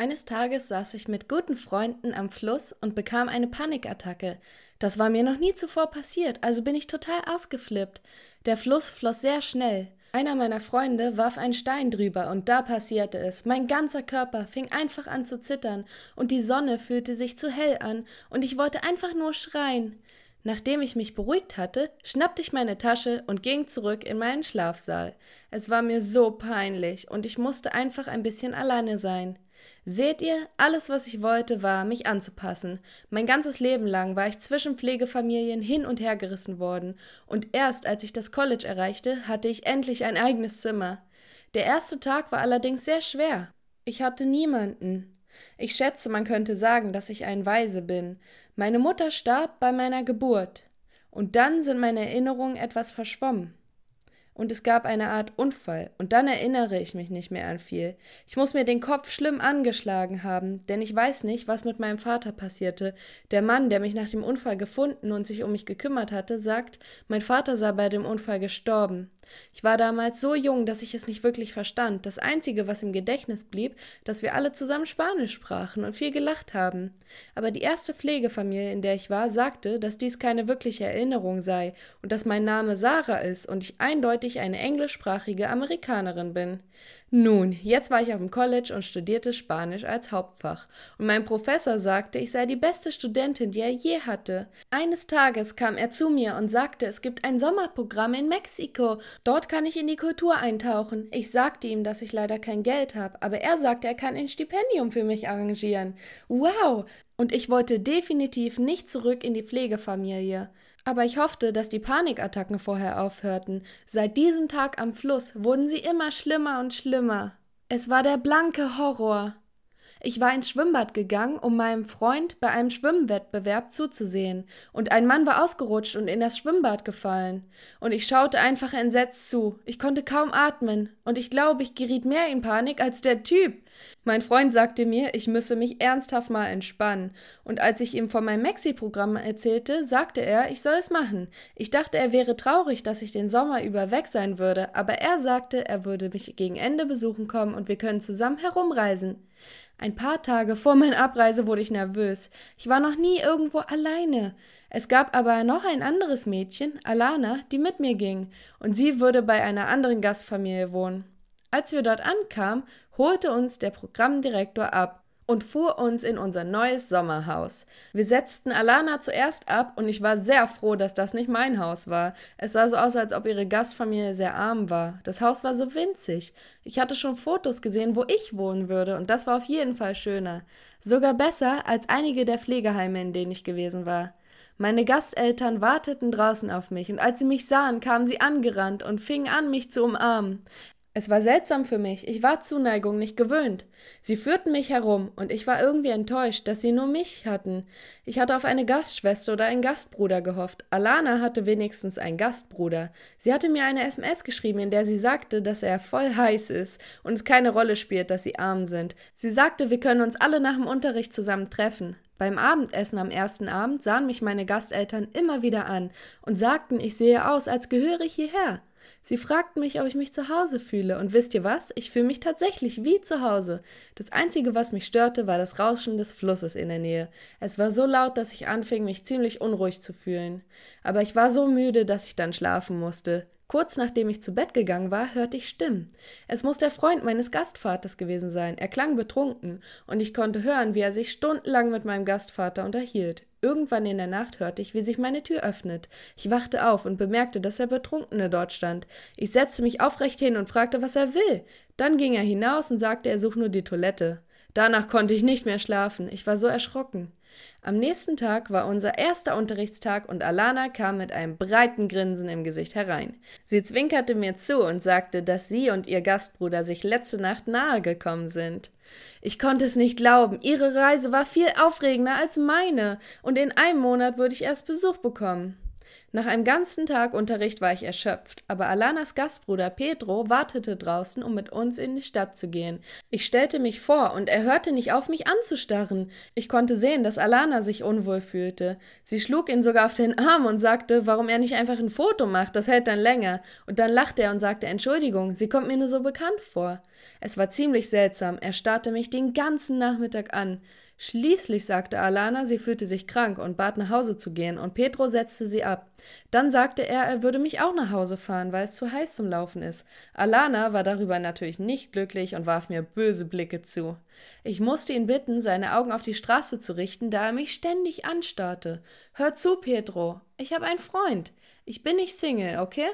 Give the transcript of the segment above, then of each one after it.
Eines Tages saß ich mit guten Freunden am Fluss und bekam eine Panikattacke. Das war mir noch nie zuvor passiert, also bin ich total ausgeflippt. Der Fluss floss sehr schnell. Einer meiner Freunde warf einen Stein drüber und da passierte es. Mein ganzer Körper fing einfach an zu zittern und die Sonne fühlte sich zu hell an und ich wollte einfach nur schreien. Nachdem ich mich beruhigt hatte, schnappte ich meine Tasche und ging zurück in meinen Schlafsaal. Es war mir so peinlich und ich musste einfach ein bisschen alleine sein. Seht ihr, alles, was ich wollte, war, mich anzupassen. Mein ganzes Leben lang war ich zwischen Pflegefamilien hin und her gerissen worden, und erst als ich das College erreichte, hatte ich endlich ein eigenes Zimmer. Der erste Tag war allerdings sehr schwer. Ich hatte niemanden. Ich schätze, man könnte sagen, dass ich ein Weise bin. Meine Mutter starb bei meiner Geburt. Und dann sind meine Erinnerungen etwas verschwommen und es gab eine Art Unfall, und dann erinnere ich mich nicht mehr an viel. Ich muss mir den Kopf schlimm angeschlagen haben, denn ich weiß nicht, was mit meinem Vater passierte. Der Mann, der mich nach dem Unfall gefunden und sich um mich gekümmert hatte, sagt, mein Vater sei bei dem Unfall gestorben. Ich war damals so jung, dass ich es nicht wirklich verstand. Das Einzige, was im Gedächtnis blieb, dass wir alle zusammen Spanisch sprachen und viel gelacht haben. Aber die erste Pflegefamilie, in der ich war, sagte, dass dies keine wirkliche Erinnerung sei und dass mein Name Sarah ist und ich eindeutig eine englischsprachige Amerikanerin bin. Nun, jetzt war ich auf dem College und studierte Spanisch als Hauptfach. Und mein Professor sagte, ich sei die beste Studentin, die er je hatte. Eines Tages kam er zu mir und sagte, es gibt ein Sommerprogramm in Mexiko. Dort kann ich in die Kultur eintauchen. Ich sagte ihm, dass ich leider kein Geld habe, aber er sagte, er kann ein Stipendium für mich arrangieren. Wow! Und ich wollte definitiv nicht zurück in die Pflegefamilie. Aber ich hoffte, dass die Panikattacken vorher aufhörten. Seit diesem Tag am Fluss wurden sie immer schlimmer und schlimmer. Es war der blanke Horror. Ich war ins Schwimmbad gegangen, um meinem Freund bei einem Schwimmwettbewerb zuzusehen, und ein Mann war ausgerutscht und in das Schwimmbad gefallen. Und ich schaute einfach entsetzt zu. Ich konnte kaum atmen, und ich glaube, ich geriet mehr in Panik als der Typ. Mein Freund sagte mir, ich müsse mich ernsthaft mal entspannen, und als ich ihm von meinem Maxi-Programm erzählte, sagte er, ich soll es machen. Ich dachte, er wäre traurig, dass ich den Sommer über weg sein würde, aber er sagte, er würde mich gegen Ende besuchen kommen und wir können zusammen herumreisen. Ein paar Tage vor meiner Abreise wurde ich nervös. Ich war noch nie irgendwo alleine. Es gab aber noch ein anderes Mädchen, Alana, die mit mir ging, und sie würde bei einer anderen Gastfamilie wohnen. Als wir dort ankamen, holte uns der Programmdirektor ab und fuhr uns in unser neues Sommerhaus. Wir setzten Alana zuerst ab und ich war sehr froh, dass das nicht mein Haus war. Es sah so aus, als ob ihre Gastfamilie sehr arm war. Das Haus war so winzig. Ich hatte schon Fotos gesehen, wo ich wohnen würde und das war auf jeden Fall schöner. Sogar besser als einige der Pflegeheime, in denen ich gewesen war. Meine Gasteltern warteten draußen auf mich, und als sie mich sahen, kamen sie angerannt und fingen an, mich zu umarmen. Es war seltsam für mich, ich war Zuneigung nicht gewöhnt. Sie führten mich herum, und ich war irgendwie enttäuscht, dass sie nur mich hatten. Ich hatte auf eine Gastschwester oder einen Gastbruder gehofft. Alana hatte wenigstens einen Gastbruder. Sie hatte mir eine SMS geschrieben, in der sie sagte, dass er voll heiß ist und es keine Rolle spielt, dass sie arm sind. Sie sagte, wir können uns alle nach dem Unterricht zusammen treffen. Beim Abendessen am ersten Abend sahen mich meine Gasteltern immer wieder an und sagten, ich sehe aus, als gehöre ich hierher. Sie fragten mich, ob ich mich zu Hause fühle. Und wisst ihr was? Ich fühle mich tatsächlich wie zu Hause. Das Einzige, was mich störte, war das Rauschen des Flusses in der Nähe. Es war so laut, dass ich anfing, mich ziemlich unruhig zu fühlen. Aber ich war so müde, dass ich dann schlafen musste. Kurz nachdem ich zu Bett gegangen war, hörte ich Stimmen. Es muss der Freund meines Gastvaters gewesen sein. Er klang betrunken und ich konnte hören, wie er sich stundenlang mit meinem Gastvater unterhielt. Irgendwann in der Nacht hörte ich, wie sich meine Tür öffnet. Ich wachte auf und bemerkte, dass der Betrunkene dort stand. Ich setzte mich aufrecht hin und fragte, was er will. Dann ging er hinaus und sagte, er sucht nur die Toilette. Danach konnte ich nicht mehr schlafen. Ich war so erschrocken. Am nächsten Tag war unser erster Unterrichtstag und Alana kam mit einem breiten Grinsen im Gesicht herein. Sie zwinkerte mir zu und sagte, dass sie und ihr Gastbruder sich letzte Nacht nahe gekommen sind. Ich konnte es nicht glauben. Ihre Reise war viel aufregender als meine und in einem Monat würde ich erst Besuch bekommen. Nach einem ganzen Tag Unterricht war ich erschöpft, aber Alanas Gastbruder Pedro wartete draußen, um mit uns in die Stadt zu gehen. Ich stellte mich vor und er hörte nicht auf, mich anzustarren. Ich konnte sehen, dass Alana sich unwohl fühlte. Sie schlug ihn sogar auf den Arm und sagte, warum er nicht einfach ein Foto macht, das hält dann länger. Und dann lachte er und sagte, Entschuldigung, sie kommt mir nur so bekannt vor. Es war ziemlich seltsam, er starrte mich den ganzen Nachmittag an. Schließlich sagte Alana, sie fühlte sich krank und bat nach Hause zu gehen, und Pedro setzte sie ab. Dann sagte er, er würde mich auch nach Hause fahren, weil es zu heiß zum Laufen ist. Alana war darüber natürlich nicht glücklich und warf mir böse Blicke zu. Ich musste ihn bitten, seine Augen auf die Straße zu richten, da er mich ständig anstarrte. Hör zu, Pedro, ich habe einen Freund. Ich bin nicht Single, okay?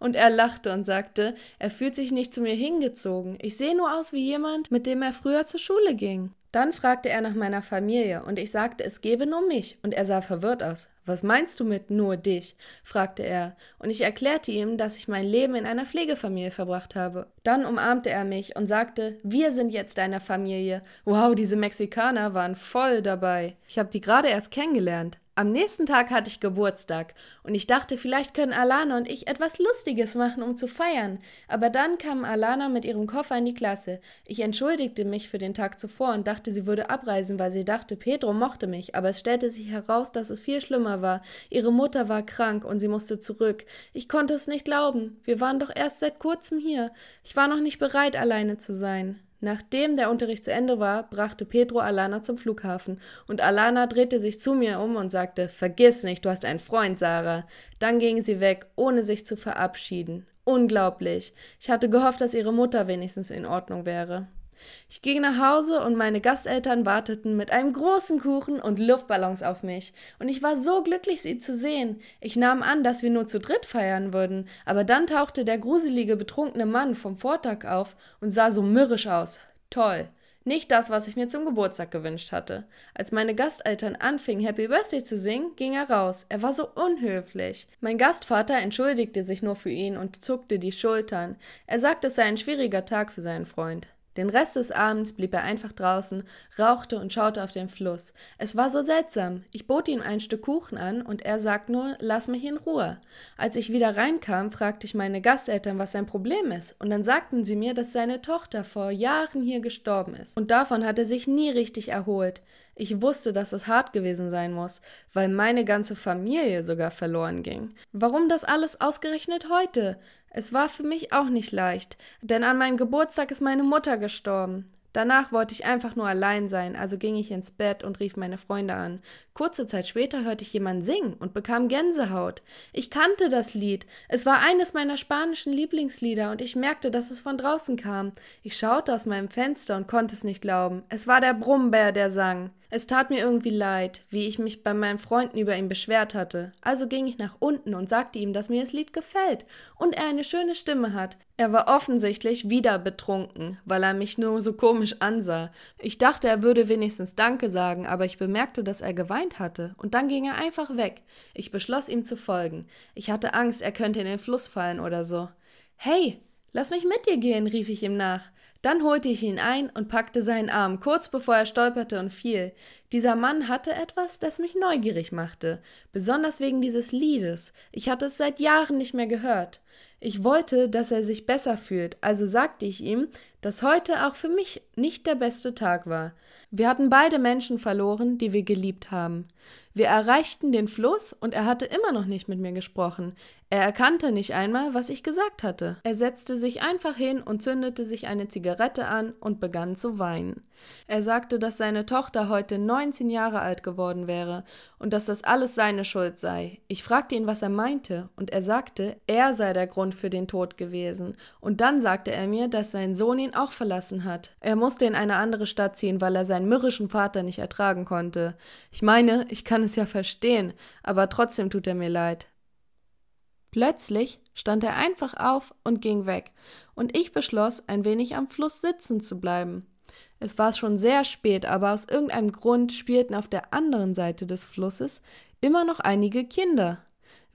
Und er lachte und sagte, er fühlt sich nicht zu mir hingezogen. Ich sehe nur aus wie jemand, mit dem er früher zur Schule ging. Dann fragte er nach meiner Familie und ich sagte, es gebe nur mich, und er sah verwirrt aus. Was meinst du mit nur dich? fragte er, und ich erklärte ihm, dass ich mein Leben in einer Pflegefamilie verbracht habe. Dann umarmte er mich und sagte, wir sind jetzt deine Familie. Wow, diese Mexikaner waren voll dabei. Ich habe die gerade erst kennengelernt. Am nächsten Tag hatte ich Geburtstag und ich dachte, vielleicht können Alana und ich etwas Lustiges machen, um zu feiern. Aber dann kam Alana mit ihrem Koffer in die Klasse. Ich entschuldigte mich für den Tag zuvor und dachte, sie würde abreisen, weil sie dachte, Pedro mochte mich. Aber es stellte sich heraus, dass es viel schlimmer war. Ihre Mutter war krank und sie musste zurück. Ich konnte es nicht glauben. Wir waren doch erst seit kurzem hier. Ich war noch nicht bereit, alleine zu sein. Nachdem der Unterricht zu Ende war, brachte Pedro Alana zum Flughafen und Alana drehte sich zu mir um und sagte: Vergiss nicht, du hast einen Freund, Sarah. Dann ging sie weg, ohne sich zu verabschieden. Unglaublich. Ich hatte gehofft, dass ihre Mutter wenigstens in Ordnung wäre. Ich ging nach Hause und meine Gasteltern warteten mit einem großen Kuchen und Luftballons auf mich. Und ich war so glücklich, sie zu sehen. Ich nahm an, dass wir nur zu dritt feiern würden, aber dann tauchte der gruselige, betrunkene Mann vom Vortag auf und sah so mürrisch aus. Toll. Nicht das, was ich mir zum Geburtstag gewünscht hatte. Als meine Gasteltern anfingen, Happy Birthday zu singen, ging er raus. Er war so unhöflich. Mein Gastvater entschuldigte sich nur für ihn und zuckte die Schultern. Er sagte, es sei ein schwieriger Tag für seinen Freund. Den Rest des Abends blieb er einfach draußen, rauchte und schaute auf den Fluss. Es war so seltsam. Ich bot ihm ein Stück Kuchen an und er sagt nur, lass mich in Ruhe. Als ich wieder reinkam, fragte ich meine Gasteltern, was sein Problem ist. Und dann sagten sie mir, dass seine Tochter vor Jahren hier gestorben ist. Und davon hat er sich nie richtig erholt. Ich wusste, dass es hart gewesen sein muss, weil meine ganze Familie sogar verloren ging. Warum das alles ausgerechnet heute? Es war für mich auch nicht leicht, denn an meinem Geburtstag ist meine Mutter gestorben. Danach wollte ich einfach nur allein sein, also ging ich ins Bett und rief meine Freunde an. Kurze Zeit später hörte ich jemanden singen und bekam Gänsehaut. Ich kannte das Lied. Es war eines meiner spanischen Lieblingslieder und ich merkte, dass es von draußen kam. Ich schaute aus meinem Fenster und konnte es nicht glauben. Es war der Brummbär, der sang. Es tat mir irgendwie leid, wie ich mich bei meinen Freunden über ihn beschwert hatte. Also ging ich nach unten und sagte ihm, dass mir das Lied gefällt und er eine schöne Stimme hat. Er war offensichtlich wieder betrunken, weil er mich nur so komisch ansah. Ich dachte, er würde wenigstens Danke sagen, aber ich bemerkte, dass er geweint geweint hatte, und dann ging er einfach weg. Ich beschloss ihm zu folgen. Ich hatte Angst, er könnte in den Fluss fallen oder so. Hey, Lass mich mit dir gehen, rief ich ihm nach. Dann holte ich ihn ein und packte seinen Arm, kurz bevor er stolperte und fiel. Dieser Mann hatte etwas, das mich neugierig machte, besonders wegen dieses Liedes. Ich hatte es seit Jahren nicht mehr gehört. Ich wollte, dass er sich besser fühlt, also sagte ich ihm, dass heute auch für mich nicht der beste Tag war. Wir hatten beide Menschen verloren, die wir geliebt haben. Wir erreichten den Fluss und er hatte immer noch nicht mit mir gesprochen. Er erkannte nicht einmal, was ich gesagt hatte. Er setzte sich einfach hin und zündete sich eine Zigarette an und begann zu weinen. Er sagte, dass seine Tochter heute 19 Jahre alt geworden wäre und dass das alles seine Schuld sei. Ich fragte ihn, was er meinte, und er sagte, er sei der Grund für den Tod gewesen. Und dann sagte er mir, dass sein Sohn ihn auch verlassen hat. Er musste in eine andere Stadt ziehen, weil er seinen mürrischen Vater nicht ertragen konnte. Ich meine, ich kann es ja verstehen, aber trotzdem tut er mir leid. Plötzlich stand er einfach auf und ging weg, und ich beschloss, ein wenig am Fluss sitzen zu bleiben. Es war schon sehr spät, aber aus irgendeinem Grund spielten auf der anderen Seite des Flusses immer noch einige Kinder.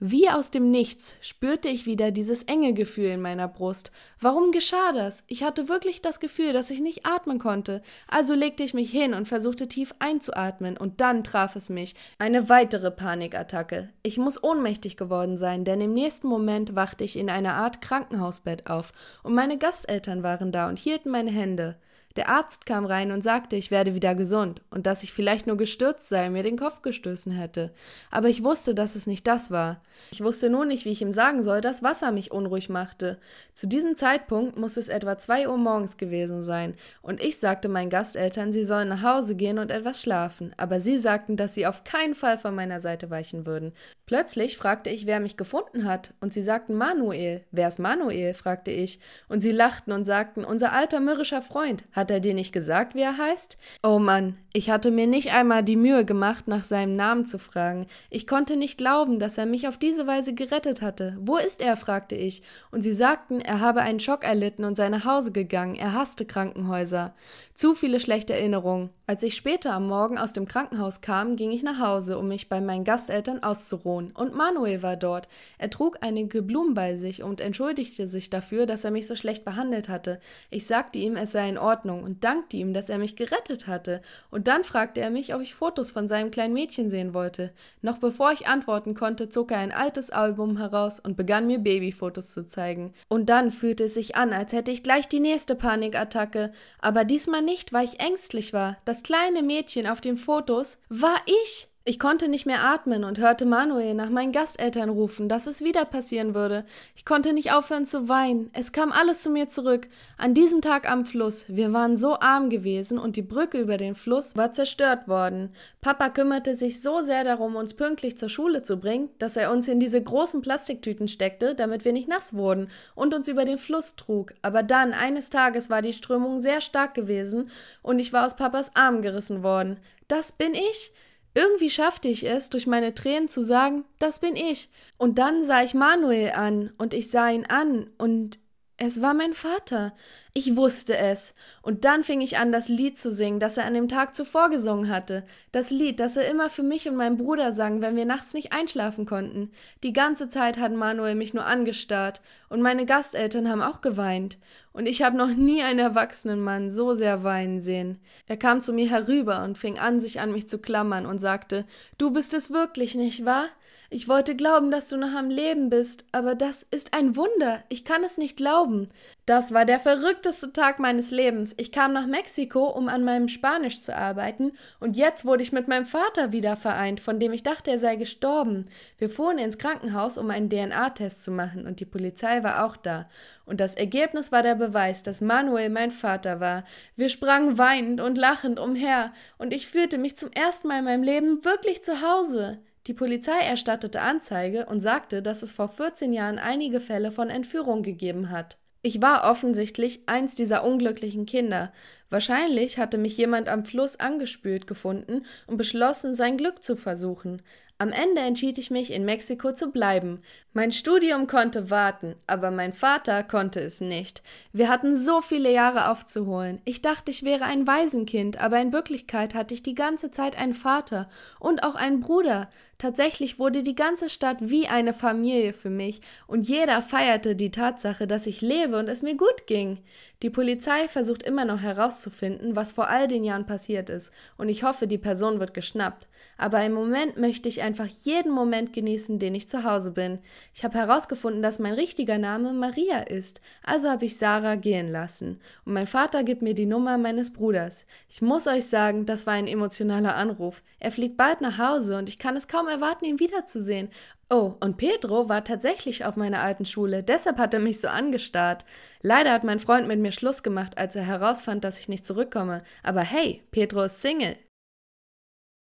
Wie aus dem Nichts spürte ich wieder dieses enge Gefühl in meiner Brust. Warum geschah das? Ich hatte wirklich das Gefühl, dass ich nicht atmen konnte. Also legte ich mich hin und versuchte tief einzuatmen, und dann traf es mich. Eine weitere Panikattacke. Ich muss ohnmächtig geworden sein, denn im nächsten Moment wachte ich in einer Art Krankenhausbett auf, und meine Gasteltern waren da und hielten meine Hände. Der Arzt kam rein und sagte, ich werde wieder gesund und dass ich vielleicht nur gestürzt sei und mir den Kopf gestoßen hätte. Aber ich wusste, dass es nicht das war. Ich wusste nur nicht, wie ich ihm sagen soll, dass Wasser mich unruhig machte. Zu diesem Zeitpunkt muss es etwa 2 Uhr morgens gewesen sein und ich sagte meinen Gasteltern, sie sollen nach Hause gehen und etwas schlafen. Aber sie sagten, dass sie auf keinen Fall von meiner Seite weichen würden. Plötzlich fragte ich, wer mich gefunden hat und sie sagten Manuel. Wer ist Manuel? fragte ich und sie lachten und sagten, unser alter mürrischer Freund hat hat er dir nicht gesagt, wie er heißt? Oh Mann, ich hatte mir nicht einmal die Mühe gemacht, nach seinem Namen zu fragen. Ich konnte nicht glauben, dass er mich auf diese Weise gerettet hatte. Wo ist er? fragte ich. Und sie sagten, er habe einen Schock erlitten und sei nach Hause gegangen. Er hasste Krankenhäuser. Zu viele schlechte Erinnerungen. Als ich später am Morgen aus dem Krankenhaus kam, ging ich nach Hause, um mich bei meinen Gasteltern auszuruhen. Und Manuel war dort. Er trug einige Blumen bei sich und entschuldigte sich dafür, dass er mich so schlecht behandelt hatte. Ich sagte ihm, es sei in Ordnung und dankte ihm, dass er mich gerettet hatte. Und dann fragte er mich, ob ich Fotos von seinem kleinen Mädchen sehen wollte. Noch bevor ich antworten konnte, zog er ein altes Album heraus und begann mir Babyfotos zu zeigen. Und dann fühlte es sich an, als hätte ich gleich die nächste Panikattacke. Aber diesmal nicht, weil ich ängstlich war. Das das kleine Mädchen auf den Fotos war ich. Ich konnte nicht mehr atmen und hörte Manuel nach meinen Gasteltern rufen, dass es wieder passieren würde. Ich konnte nicht aufhören zu weinen. Es kam alles zu mir zurück. An diesem Tag am Fluss. Wir waren so arm gewesen und die Brücke über den Fluss war zerstört worden. Papa kümmerte sich so sehr darum, uns pünktlich zur Schule zu bringen, dass er uns in diese großen Plastiktüten steckte, damit wir nicht nass wurden und uns über den Fluss trug. Aber dann, eines Tages, war die Strömung sehr stark gewesen und ich war aus Papas Arm gerissen worden. Das bin ich? Irgendwie schaffte ich es, durch meine Tränen zu sagen, das bin ich. Und dann sah ich Manuel an und ich sah ihn an und es war mein Vater. Ich wusste es. Und dann fing ich an, das Lied zu singen, das er an dem Tag zuvor gesungen hatte. Das Lied, das er immer für mich und meinen Bruder sang, wenn wir nachts nicht einschlafen konnten. Die ganze Zeit hat Manuel mich nur angestarrt. Und meine Gasteltern haben auch geweint und ich habe noch nie einen erwachsenen Mann so sehr weinen sehen. Er kam zu mir herüber und fing an, sich an mich zu klammern und sagte, Du bist es wirklich, nicht wahr? Ich wollte glauben, dass du noch am Leben bist, aber das ist ein Wunder. Ich kann es nicht glauben. Das war der verrückteste Tag meines Lebens. Ich kam nach Mexiko, um an meinem Spanisch zu arbeiten, und jetzt wurde ich mit meinem Vater wieder vereint, von dem ich dachte, er sei gestorben. Wir fuhren ins Krankenhaus, um einen DNA-Test zu machen, und die Polizei war auch da. Und das Ergebnis war der Beweis, dass Manuel mein Vater war. Wir sprangen weinend und lachend umher, und ich fühlte mich zum ersten Mal in meinem Leben wirklich zu Hause. Die Polizei erstattete Anzeige und sagte, dass es vor 14 Jahren einige Fälle von Entführung gegeben hat. Ich war offensichtlich eins dieser unglücklichen Kinder. Wahrscheinlich hatte mich jemand am Fluss angespült gefunden und beschlossen, sein Glück zu versuchen. Am Ende entschied ich mich, in Mexiko zu bleiben. Mein Studium konnte warten, aber mein Vater konnte es nicht. Wir hatten so viele Jahre aufzuholen. Ich dachte, ich wäre ein Waisenkind, aber in Wirklichkeit hatte ich die ganze Zeit einen Vater und auch einen Bruder. Tatsächlich wurde die ganze Stadt wie eine Familie für mich und jeder feierte die Tatsache, dass ich lebe und es mir gut ging. Die Polizei versucht immer noch herauszufinden, was vor all den Jahren passiert ist und ich hoffe, die Person wird geschnappt. Aber im Moment möchte ich ein einfach jeden Moment genießen, den ich zu Hause bin. Ich habe herausgefunden, dass mein richtiger Name Maria ist, also habe ich Sarah gehen lassen. Und mein Vater gibt mir die Nummer meines Bruders. Ich muss euch sagen, das war ein emotionaler Anruf. Er fliegt bald nach Hause und ich kann es kaum erwarten, ihn wiederzusehen. Oh, und Pedro war tatsächlich auf meiner alten Schule, deshalb hat er mich so angestarrt. Leider hat mein Freund mit mir Schluss gemacht, als er herausfand, dass ich nicht zurückkomme. Aber hey, Pedro ist Single.